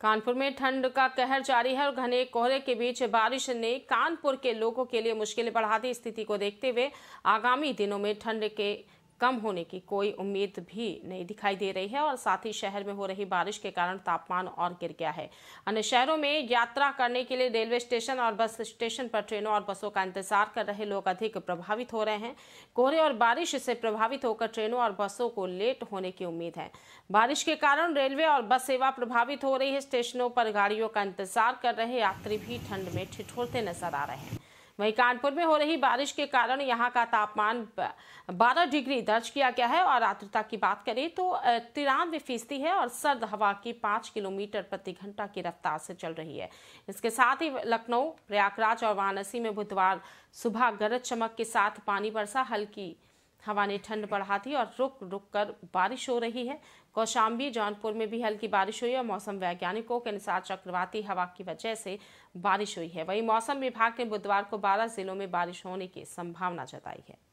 कानपुर में ठंड का कहर जारी है और घने कोहरे के बीच बारिश ने कानपुर के लोगों के लिए मुश्किलें बढ़ा दी स्थिति को देखते हुए आगामी दिनों में ठंड के कम होने की कोई उम्मीद भी नहीं दिखाई दे रही है और साथ ही शहर में हो रही बारिश के कारण तापमान और गिर गया है अन्य शहरों में यात्रा करने के लिए रेलवे स्टेशन और बस स्टेशन पर ट्रेनों और बसों का इंतजार कर रहे लोग अधिक प्रभावित हो रहे हैं कोहरे और बारिश से प्रभावित होकर ट्रेनों और बसों को लेट होने की उम्मीद है बारिश के कारण रेलवे और बस सेवा प्रभावित हो रही है स्टेशनों पर गाड़ियों का इंतजार कर रहे यात्री भी ठंड में ठिठोरते नजर आ रहे हैं वहीं कानपुर में हो रही बारिश के कारण यहां का तापमान 12 डिग्री दर्ज किया गया है और आर्द्रता की बात करें तो तिरानवे फीसदी है और सर्द हवा की पाँच किलोमीटर प्रति घंटा की रफ्तार से चल रही है इसके साथ ही लखनऊ प्रयागराज और वाराणसी में बुधवार सुबह गरज चमक के साथ पानी बरसा हल्की हवा ने ठंड बढ़ा दी और रुक रुक कर बारिश हो रही है कौशाम्बी जौनपुर में भी हल्की बारिश हुई और मौसम वैज्ञानिकों के अनुसार चक्रवाती हवा की वजह से बारिश हुई है वहीं मौसम विभाग ने बुधवार को 12 जिलों में बारिश होने की संभावना जताई है